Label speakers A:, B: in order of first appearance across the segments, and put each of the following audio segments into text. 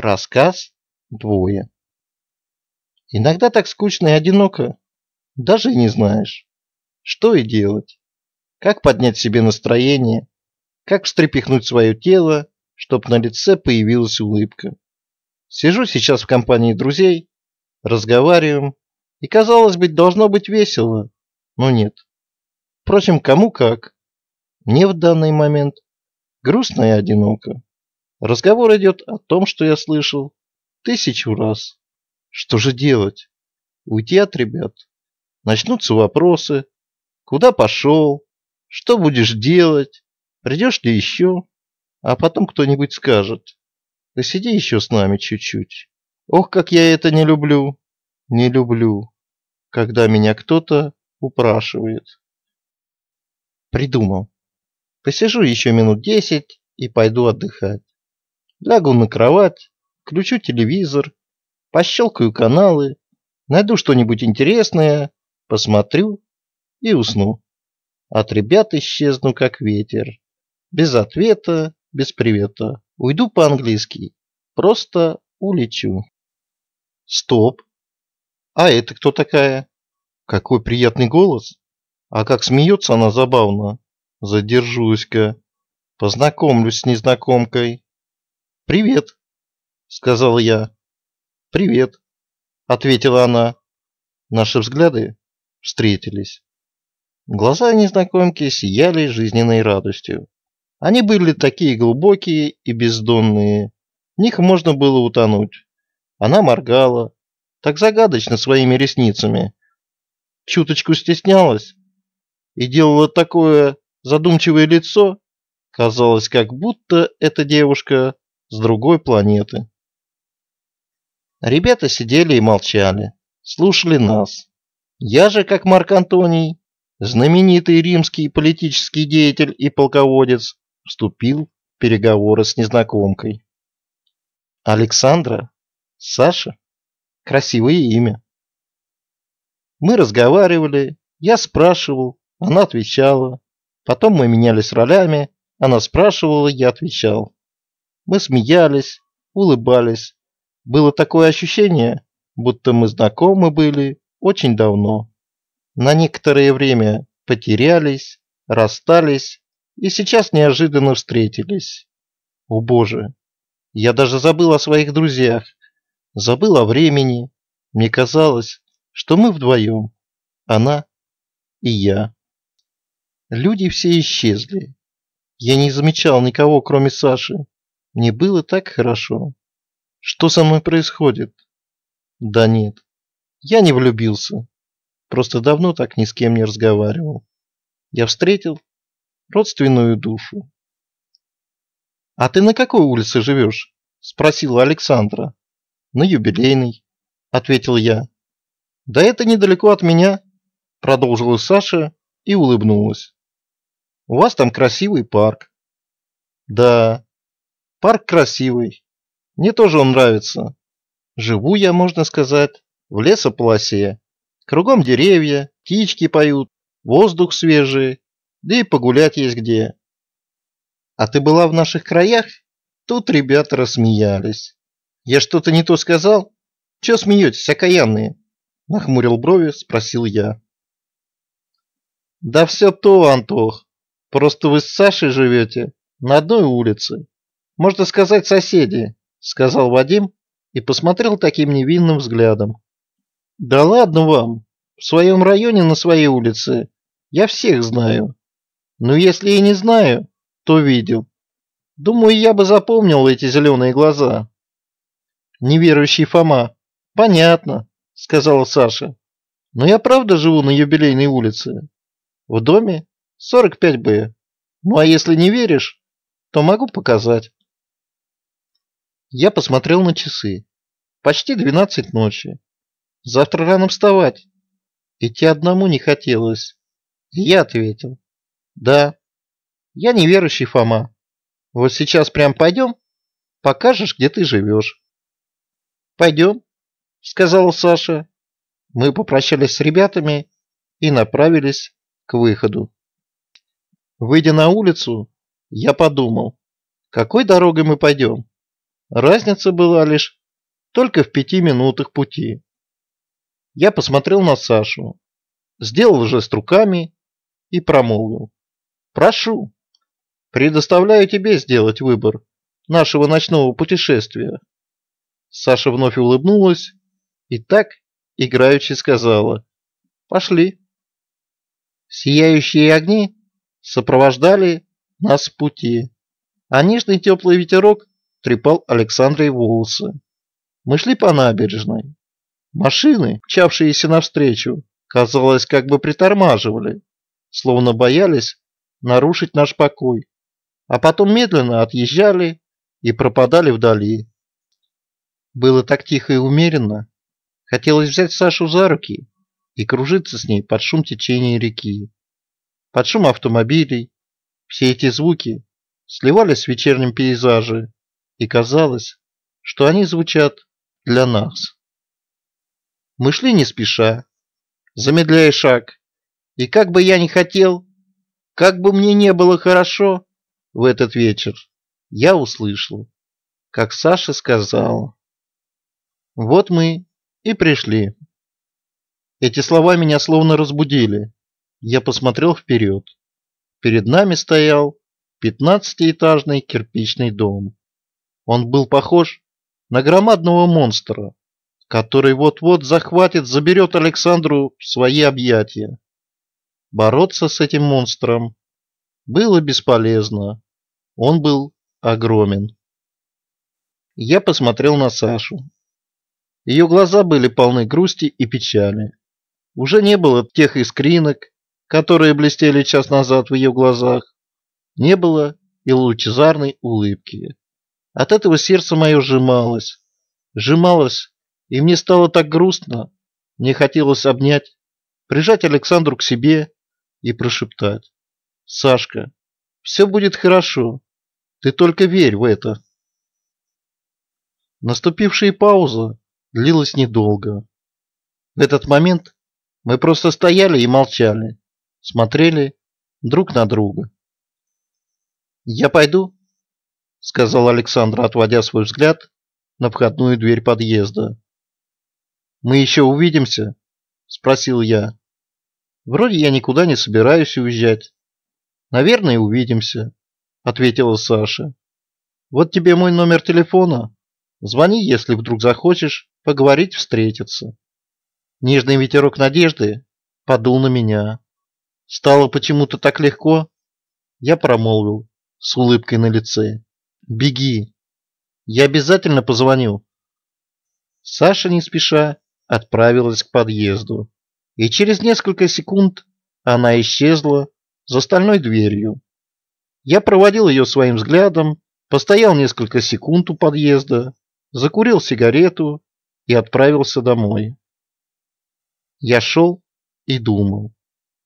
A: Рассказ двое. Иногда так скучно и одиноко, даже и не знаешь, что и делать, как поднять себе настроение, как встрепихнуть свое тело, чтоб на лице появилась улыбка. Сижу сейчас в компании друзей, разговариваем, и, казалось бы, должно быть весело, но нет. Впрочем, кому как. Мне в данный момент грустно и одиноко. Разговор идет о том, что я слышал тысячу раз. Что же делать? Уйти от ребят. Начнутся вопросы. Куда пошел? Что будешь делать? Придешь ли еще? А потом кто-нибудь скажет. Посиди еще с нами чуть-чуть. Ох, как я это не люблю. Не люблю, когда меня кто-то упрашивает. Придумал. Посижу еще минут десять и пойду отдыхать лягу на кровать, включу телевизор, пощелкаю каналы, найду что-нибудь интересное, посмотрю и усну. От ребят исчезну, как ветер. Без ответа, без привета. Уйду по-английски. Просто улечу. Стоп. А это кто такая? Какой приятный голос. А как смеется она забавно. Задержусь-ка. Познакомлюсь с незнакомкой. «Привет», — сказал я. «Привет», — ответила она. Наши взгляды встретились. Глаза незнакомки сияли жизненной радостью. Они были такие глубокие и бездонные. В них можно было утонуть. Она моргала, так загадочно своими ресницами. Чуточку стеснялась и делала такое задумчивое лицо. Казалось, как будто эта девушка с другой планеты. Ребята сидели и молчали, слушали нас. Я же, как Марк Антоний, знаменитый римский политический деятель и полководец, вступил в переговоры с незнакомкой. Александра? Саша? Красивое имя. Мы разговаривали, я спрашивал, она отвечала. Потом мы менялись ролями, она спрашивала, я отвечал. Мы смеялись, улыбались. Было такое ощущение, будто мы знакомы были очень давно. На некоторое время потерялись, расстались и сейчас неожиданно встретились. О боже, я даже забыл о своих друзьях, забыл о времени. Мне казалось, что мы вдвоем, она и я. Люди все исчезли. Я не замечал никого, кроме Саши. Мне было так хорошо. Что со мной происходит? Да нет. Я не влюбился. Просто давно так ни с кем не разговаривал. Я встретил родственную душу. А ты на какой улице живешь? Спросила Александра. На юбилейной, ответил я. Да это недалеко от меня, продолжила Саша и улыбнулась. У вас там красивый парк. Да, Парк красивый. Мне тоже он нравится. Живу я, можно сказать, в лесополосе. Кругом деревья, птички поют, воздух свежий, да и погулять есть где. А ты была в наших краях? Тут ребята рассмеялись. Я что-то не то сказал? Че смеетесь, окаянные? Нахмурил брови, спросил я. Да все то, Антох. Просто вы с Сашей живете на одной улице можно сказать, соседи», — сказал Вадим и посмотрел таким невинным взглядом. «Да ладно вам! В своем районе, на своей улице. Я всех знаю. Но если и не знаю, то видел. Думаю, я бы запомнил эти зеленые глаза». «Неверующий Фома. Понятно», — сказала Саша. «Но я правда живу на юбилейной улице. В доме 45Б. Ну а если не веришь, то могу показать». Я посмотрел на часы. Почти двенадцать ночи. Завтра рано вставать. Идти одному не хотелось. И я ответил. Да. Я неверующий Фома. Вот сейчас прям пойдем? Покажешь, где ты живешь. Пойдем, сказала Саша. Мы попрощались с ребятами и направились к выходу. Выйдя на улицу, я подумал, какой дорогой мы пойдем. Разница была лишь только в пяти минутах пути. Я посмотрел на Сашу, сделал жест руками и промолвил. «Прошу, предоставляю тебе сделать выбор нашего ночного путешествия». Саша вновь улыбнулась и так играючи сказала «Пошли». Сияющие огни сопровождали нас в пути, а нежный теплый ветерок трепал Александре волосы. Мы шли по набережной. Машины, мчавшиеся навстречу, казалось, как бы притормаживали, словно боялись нарушить наш покой, а потом медленно отъезжали и пропадали вдали. Было так тихо и умеренно. Хотелось взять Сашу за руки и кружиться с ней под шум течения реки, под шум автомобилей. Все эти звуки сливались в вечернем пейзаже, и казалось, что они звучат для нас. Мы шли не спеша, замедляя шаг, и как бы я ни хотел, как бы мне не было хорошо в этот вечер, я услышал, как Саша сказала. Вот мы и пришли. Эти слова меня словно разбудили. Я посмотрел вперед. Перед нами стоял пятнадцатиэтажный кирпичный дом. Он был похож на громадного монстра, который вот-вот захватит, заберет Александру в свои объятия. Бороться с этим монстром было бесполезно. Он был огромен. Я посмотрел на Сашу. Ее глаза были полны грусти и печали. Уже не было тех искринок, которые блестели час назад в ее глазах. Не было и лучезарной улыбки. От этого сердце мое сжималось, сжималось, и мне стало так грустно. Мне хотелось обнять, прижать Александру к себе и прошептать. «Сашка, все будет хорошо. Ты только верь в это». Наступившая пауза длилась недолго. В этот момент мы просто стояли и молчали, смотрели друг на друга. «Я пойду?» — сказал Александр, отводя свой взгляд на входную дверь подъезда. «Мы еще увидимся?» — спросил я. «Вроде я никуда не собираюсь уезжать». «Наверное, увидимся», — ответила Саша. «Вот тебе мой номер телефона. Звони, если вдруг захочешь, поговорить, встретиться». Нежный ветерок надежды подул на меня. Стало почему-то так легко. Я промолвил с улыбкой на лице. Беги. Я обязательно позвоню. Саша не спеша отправилась к подъезду, и через несколько секунд она исчезла за стальной дверью. Я проводил ее своим взглядом, постоял несколько секунд у подъезда, закурил сигарету и отправился домой. Я шел и думал.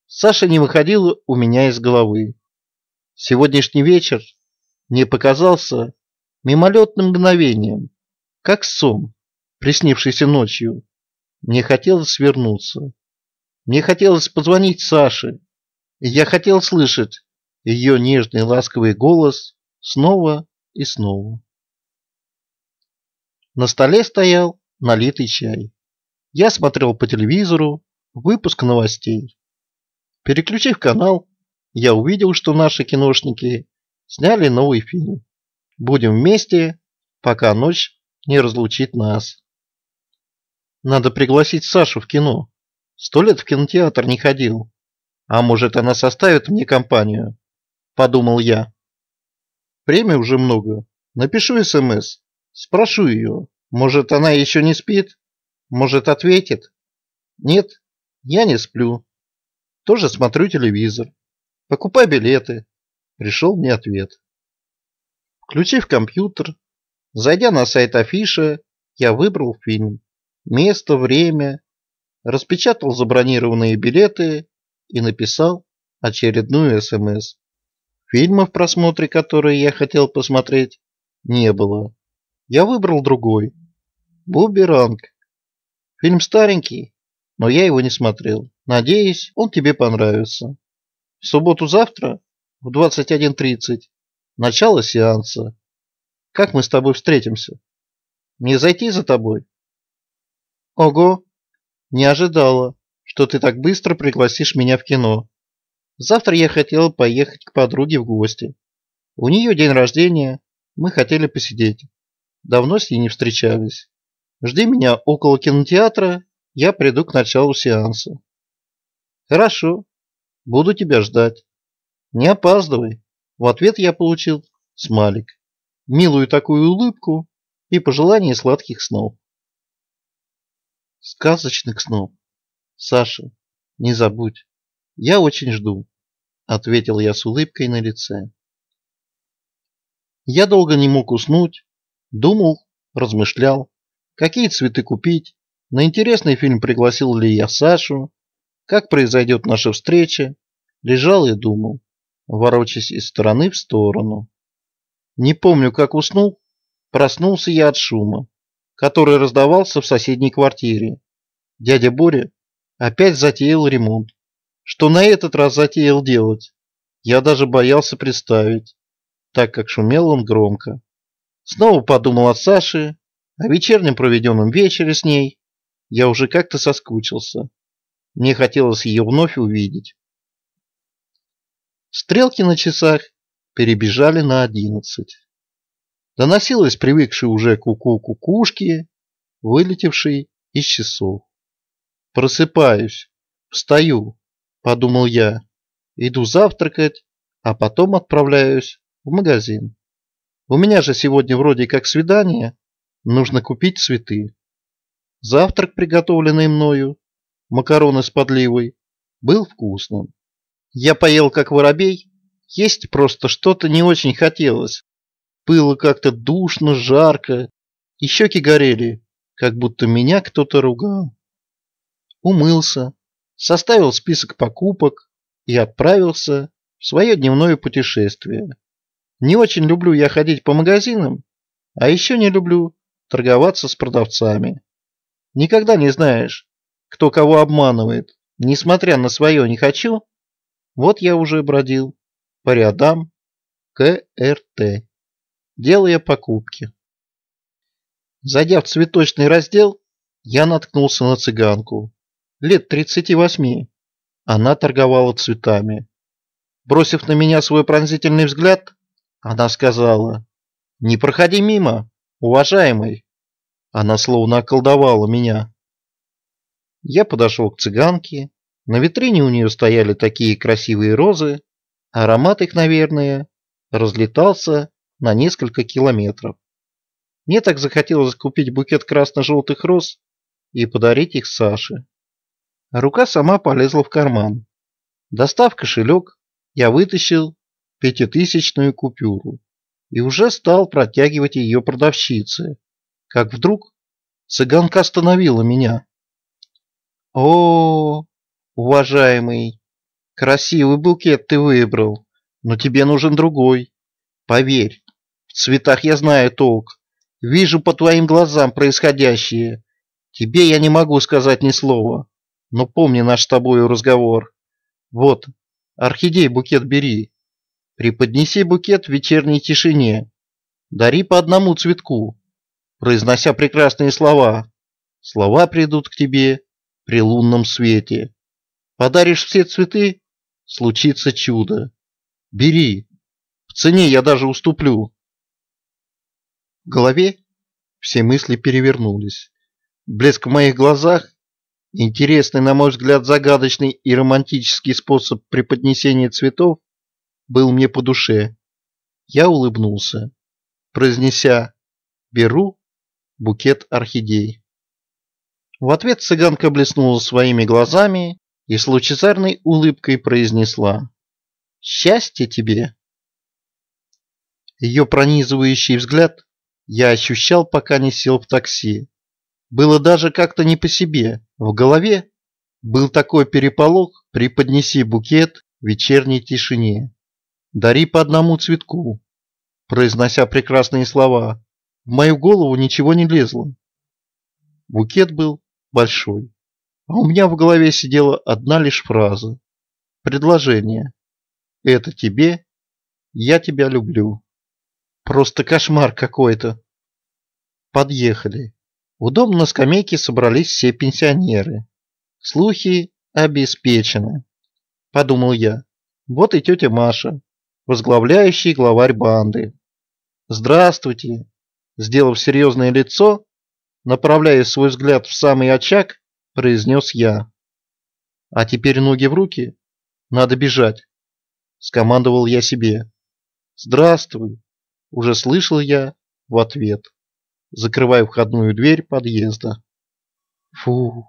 A: Саша не выходила у меня из головы. Сегодняшний вечер мне показался мимолетным мгновением, как сон, приснившийся ночью. Мне хотелось вернуться. Мне хотелось позвонить Саше, и я хотел слышать ее нежный ласковый голос снова и снова. На столе стоял налитый чай. Я смотрел по телевизору выпуск новостей. Переключив канал, я увидел, что наши киношники сняли новый фильм. Будем вместе, пока ночь не разлучит нас. Надо пригласить Сашу в кино. Сто лет в кинотеатр не ходил. А может, она составит мне компанию? Подумал я. Время уже много. Напишу СМС. Эм Спрошу ее. Может, она еще не спит? Может, ответит? Нет, я не сплю. Тоже смотрю телевизор. Покупай билеты пришел мне ответ. Включив компьютер, зайдя на сайт афиша, я выбрал фильм, место, время, распечатал забронированные билеты и написал очередную СМС. Фильма, в просмотре которой я хотел посмотреть, не было. Я выбрал другой. Буберанг. Фильм старенький, но я его не смотрел. Надеюсь, он тебе понравится. В субботу-завтра в 21.30. Начало сеанса. Как мы с тобой встретимся? Мне зайти за тобой? Ого! Не ожидала, что ты так быстро пригласишь меня в кино. Завтра я хотела поехать к подруге в гости. У нее день рождения, мы хотели посидеть. Давно с ней не встречались. Жди меня около кинотеатра, я приду к началу сеанса. Хорошо, буду тебя ждать. Не опаздывай. В ответ я получил смайлик, милую такую улыбку и пожелание сладких снов. Сказочных снов. Саша, не забудь. Я очень жду, ответил я с улыбкой на лице. Я долго не мог уснуть, думал, размышлял, какие цветы купить, на интересный фильм пригласил ли я Сашу, как произойдет наша встреча, лежал и думал ворочаясь из стороны в сторону. Не помню, как уснул, проснулся я от шума, который раздавался в соседней квартире. Дядя Боря опять затеял ремонт. Что на этот раз затеял делать, я даже боялся представить, так как шумел он громко. Снова подумал о Саше, о вечернем проведенном вечере с ней. Я уже как-то соскучился. Мне хотелось ее вновь увидеть. Стрелки на часах перебежали на одиннадцать. Доносилось привыкший уже куку -ку кукушки, вылетевший из часов. Просыпаюсь, встаю, подумал я, иду завтракать, а потом отправляюсь в магазин. У меня же сегодня вроде как свидание, нужно купить цветы. Завтрак, приготовленный мною, макароны с подливой, был вкусным. Я поел как воробей, есть просто что-то не очень хотелось. Было как-то душно, жарко, и щеки горели, как будто меня кто-то ругал. Умылся, составил список покупок и отправился в свое дневное путешествие. Не очень люблю я ходить по магазинам, а еще не люблю торговаться с продавцами. Никогда не знаешь, кто кого обманывает. Несмотря на свое «не хочу», вот я уже бродил по рядам КРТ, делая покупки. Зайдя в цветочный раздел, я наткнулся на цыганку. Лет 38. Она торговала цветами. Бросив на меня свой пронзительный взгляд, она сказала, «Не проходи мимо, уважаемый». Она словно околдовала меня. Я подошел к цыганке на витрине у нее стояли такие красивые розы, аромат их, наверное, разлетался на несколько километров. Мне так захотелось купить букет красно-желтых роз и подарить их Саше. Рука сама полезла в карман. Достав кошелек, я вытащил пятитысячную купюру и уже стал протягивать ее продавщице, как вдруг цыганка остановила меня. О, -о, -о уважаемый. Красивый букет ты выбрал, но тебе нужен другой. Поверь, в цветах я знаю толк. Вижу по твоим глазам происходящее. Тебе я не могу сказать ни слова, но помни наш с тобою разговор. Вот, орхидей букет бери. Преподнеси букет в вечерней тишине. Дари по одному цветку, произнося прекрасные слова. Слова придут к тебе при лунном свете. Подаришь все цветы – случится чудо. Бери. В цене я даже уступлю. В голове все мысли перевернулись. Блеск в моих глазах, интересный, на мой взгляд, загадочный и романтический способ преподнесения цветов, был мне по душе. Я улыбнулся, произнеся «Беру букет орхидей». В ответ цыганка блеснула своими глазами и с лучезарной улыбкой произнесла «Счастье тебе!». Ее пронизывающий взгляд я ощущал, пока не сел в такси. Было даже как-то не по себе, в голове был такой переполох «Преподнеси букет в вечерней тишине». «Дари по одному цветку», произнося прекрасные слова. В мою голову ничего не лезло. Букет был большой. А у меня в голове сидела одна лишь фраза. Предложение. Это тебе. Я тебя люблю. Просто кошмар какой-то. Подъехали. Удобно на скамейке собрались все пенсионеры. Слухи обеспечены. Подумал я. Вот и тетя Маша, возглавляющий главарь банды. «Здравствуйте!» Сделав серьезное лицо, направляя свой взгляд в самый очаг, – произнес я. «А теперь ноги в руки. Надо бежать», – скомандовал я себе. «Здравствуй», – уже слышал я в ответ, закрывая входную дверь подъезда. Фу,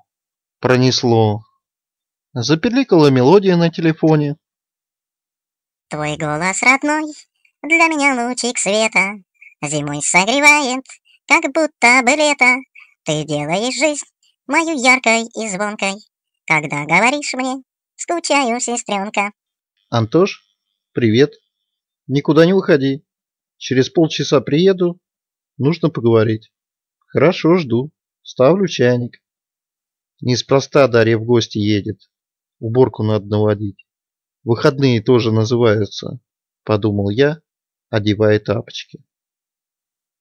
A: пронесло. Запеликала мелодия на телефоне. Твой голос родной, для меня лучик света, Зимой согревает, как будто бы лето, Ты делаешь жизнь мою яркой и звонкой. Когда говоришь мне, скучаю, сестренка. Антош, привет. Никуда не уходи. Через полчаса приеду. Нужно поговорить. Хорошо, жду. Ставлю чайник. Неспроста Дарья в гости едет. Уборку надо наводить. Выходные тоже называются, подумал я, одевая тапочки.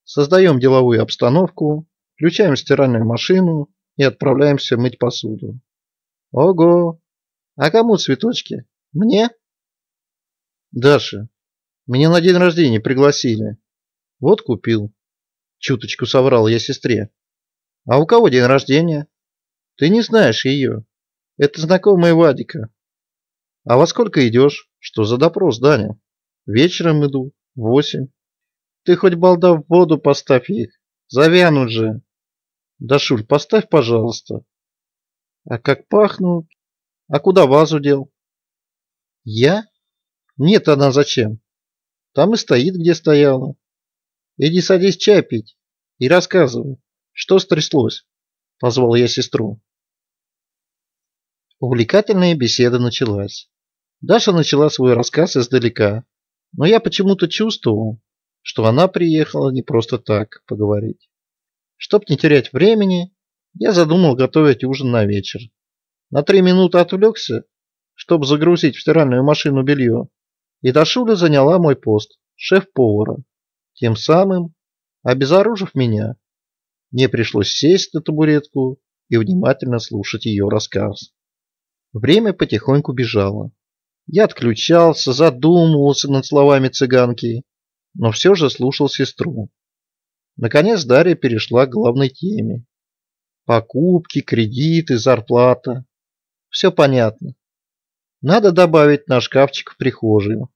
A: Создаем деловую обстановку, включаем стиральную машину, и отправляемся мыть посуду. Ого! А кому цветочки? Мне? Даша, меня на день рождения пригласили. Вот купил. Чуточку соврал я сестре. А у кого день рождения? Ты не знаешь ее. Это знакомая Вадика. А во сколько идешь? Что за допрос, Даня? Вечером иду. Восемь. Ты хоть балда в воду поставь их. Завянут же. Дашуль, поставь, пожалуйста. А как пахнут? А куда вазу дел? Я? Нет, она зачем? Там и стоит, где стояла. Иди садись чай пить и рассказывай, что стряслось, позвал я сестру. Увлекательная беседа началась. Даша начала свой рассказ издалека, но я почему-то чувствовал, что она приехала не просто так поговорить. Чтоб не терять времени, я задумал готовить ужин на вечер. На три минуты отвлекся, чтобы загрузить в стиральную машину белье, и Дашуля заняла мой пост, шеф-повара, тем самым обезоружив меня. Мне пришлось сесть на табуретку и внимательно слушать ее рассказ. Время потихоньку бежало. Я отключался, задумывался над словами цыганки, но все же слушал сестру. Наконец Дарья перешла к главной теме. Покупки, кредиты, зарплата. Все понятно. Надо добавить на шкафчик в прихожую.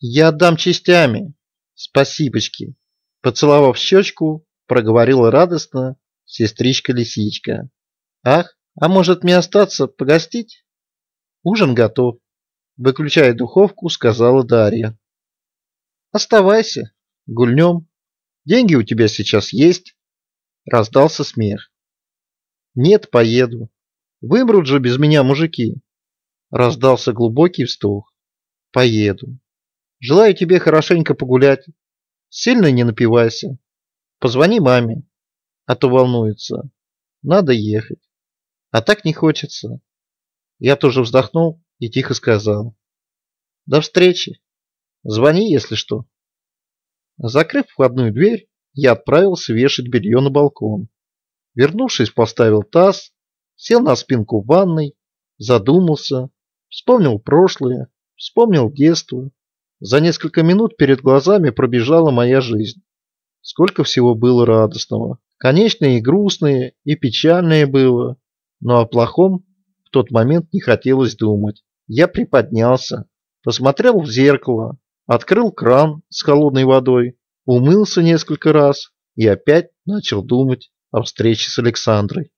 A: Я отдам частями. Спасибочки. Поцеловав щечку, проговорила радостно сестричка-лисичка. Ах, а может мне остаться погостить? Ужин готов. Выключая духовку, сказала Дарья. Оставайся, гульнем. Деньги у тебя сейчас есть?» Раздался смех. «Нет, поеду. Вымрут же без меня мужики!» Раздался глубокий вздох. «Поеду. Желаю тебе хорошенько погулять. Сильно не напивайся. Позвони маме, а то волнуется. Надо ехать. А так не хочется». Я тоже вздохнул и тихо сказал. «До встречи. Звони, если что». Закрыв входную дверь, я отправился вешать белье на балкон. Вернувшись, поставил таз, сел на спинку ванной, задумался, вспомнил прошлое, вспомнил детство. За несколько минут перед глазами пробежала моя жизнь. Сколько всего было радостного. Конечно, и грустное, и печальное было. Но о плохом в тот момент не хотелось думать. Я приподнялся, посмотрел в зеркало, открыл кран с холодной водой, умылся несколько раз и опять начал думать о встрече с Александрой.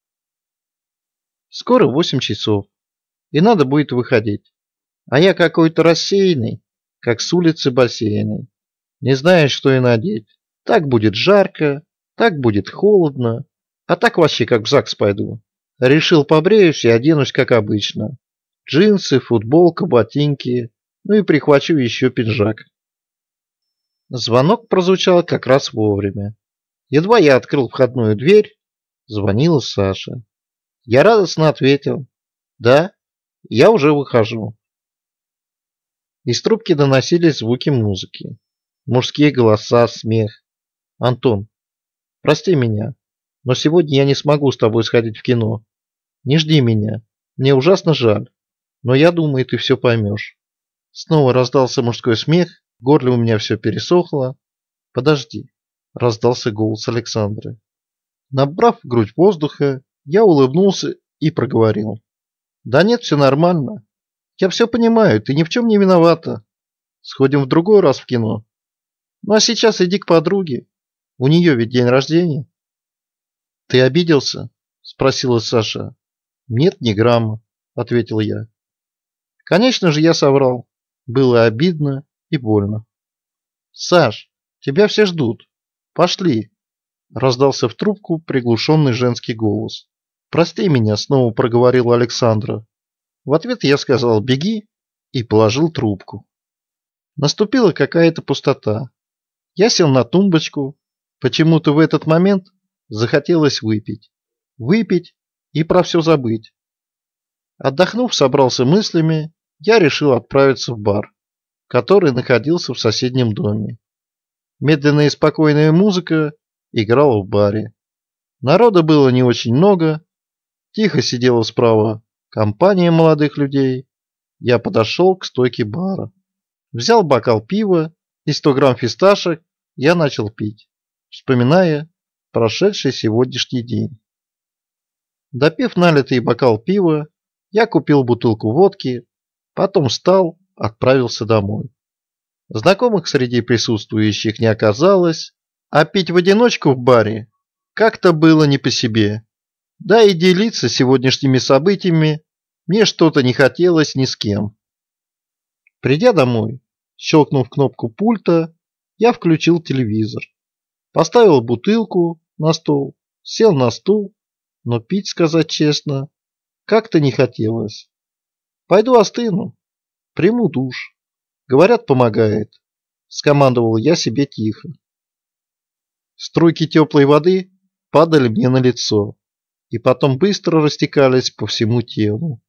A: Скоро 8 часов, и надо будет выходить. А я какой-то рассеянный, как с улицы бассейной. Не знаю, что и надеть. Так будет жарко, так будет холодно, а так вообще как в ЗАГС пойду. Решил побреюсь и оденусь как обычно. Джинсы, футболка, ботинки, ну и прихвачу еще пинжак. Звонок прозвучал как раз вовремя. Едва я открыл входную дверь, звонила Саша. Я радостно ответил. Да, я уже выхожу. Из трубки доносились звуки музыки. Мужские голоса, смех. Антон, прости меня, но сегодня я не смогу с тобой сходить в кино. Не жди меня. Мне ужасно жаль. Но я думаю, ты все поймешь. Снова раздался мужской смех, горле у меня все пересохло. «Подожди», – раздался голос Александры. Набрав грудь воздуха, я улыбнулся и проговорил. «Да нет, все нормально. Я все понимаю, ты ни в чем не виновата. Сходим в другой раз в кино. Ну а сейчас иди к подруге. У нее ведь день рождения». «Ты обиделся?» – спросила Саша. «Нет, ни грамма», – ответил я. «Конечно же, я соврал. Было обидно и больно. «Саш, тебя все ждут. Пошли!» Раздался в трубку приглушенный женский голос. «Прости меня», — снова проговорила Александра. В ответ я сказал «беги» и положил трубку. Наступила какая-то пустота. Я сел на тумбочку. Почему-то в этот момент захотелось выпить. Выпить и про все забыть. Отдохнув, собрался мыслями я решил отправиться в бар, который находился в соседнем доме. Медленная и спокойная музыка играла в баре. Народа было не очень много. Тихо сидела справа компания молодых людей. Я подошел к стойке бара. Взял бокал пива и 100 грамм фисташек я начал пить, вспоминая прошедший сегодняшний день. Допив налитый бокал пива, я купил бутылку водки, Потом встал, отправился домой. Знакомых среди присутствующих не оказалось, а пить в одиночку в баре как-то было не по себе. Да и делиться сегодняшними событиями мне что-то не хотелось ни с кем. Придя домой, щелкнув кнопку пульта, я включил телевизор. Поставил бутылку на стол, сел на стул, но пить, сказать честно, как-то не хотелось. Пойду остыну. Приму душ. Говорят, помогает. Скомандовал я себе тихо. Струйки теплой воды падали мне на лицо и потом быстро растекались по всему телу.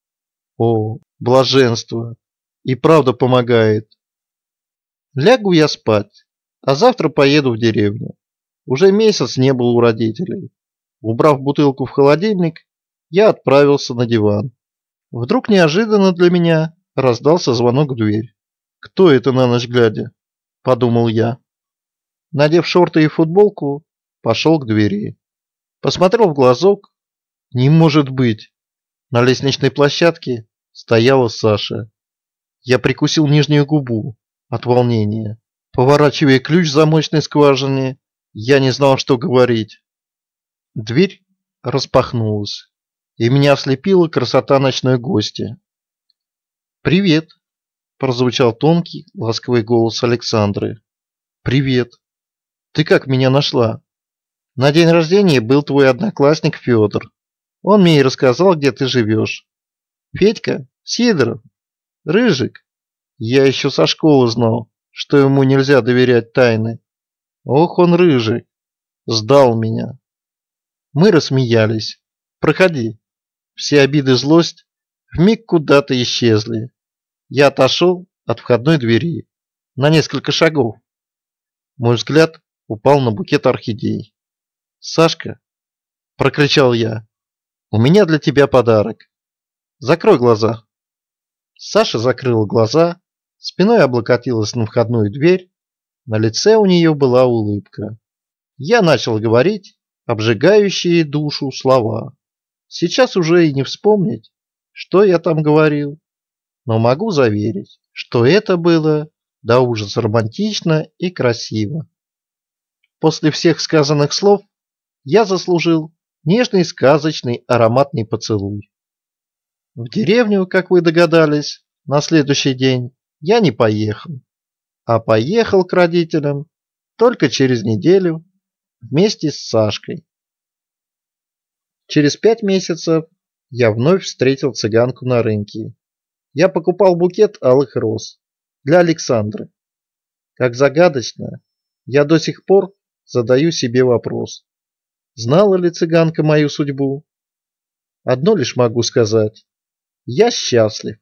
A: О, блаженство! И правда помогает. Лягу я спать, а завтра поеду в деревню. Уже месяц не был у родителей. Убрав бутылку в холодильник, я отправился на диван. Вдруг неожиданно для меня раздался звонок в дверь. «Кто это на ночь глядя?» – подумал я. Надев шорты и футболку, пошел к двери. Посмотрел в глазок. «Не может быть!» На лестничной площадке стояла Саша. Я прикусил нижнюю губу от волнения. Поворачивая ключ в замочной скважине, я не знал, что говорить. Дверь распахнулась и меня ослепила красота ночной гости. «Привет!» – прозвучал тонкий, ласковый голос Александры. «Привет! Ты как меня нашла?» «На день рождения был твой одноклассник Федор. Он мне и рассказал, где ты живешь. Федька? Сидоров? Рыжик? Я еще со школы знал, что ему нельзя доверять тайны. Ох он, рыжий. Сдал меня!» Мы рассмеялись. «Проходи!» все обиды и злость вмиг куда-то исчезли. Я отошел от входной двери на несколько шагов. Мой взгляд упал на букет орхидей. «Сашка!» – прокричал я. «У меня для тебя подарок. Закрой глаза!» Саша закрыла глаза, спиной облокотилась на входную дверь, на лице у нее была улыбка. Я начал говорить обжигающие душу слова. Сейчас уже и не вспомнить, что я там говорил. Но могу заверить, что это было до ужаса романтично и красиво. После всех сказанных слов я заслужил нежный сказочный ароматный поцелуй. В деревню, как вы догадались, на следующий день я не поехал, а поехал к родителям только через неделю вместе с Сашкой. Через пять месяцев я вновь встретил цыганку на рынке. Я покупал букет алых роз для Александры. Как загадочно, я до сих пор задаю себе вопрос. Знала ли цыганка мою судьбу? Одно лишь могу сказать. Я счастлив.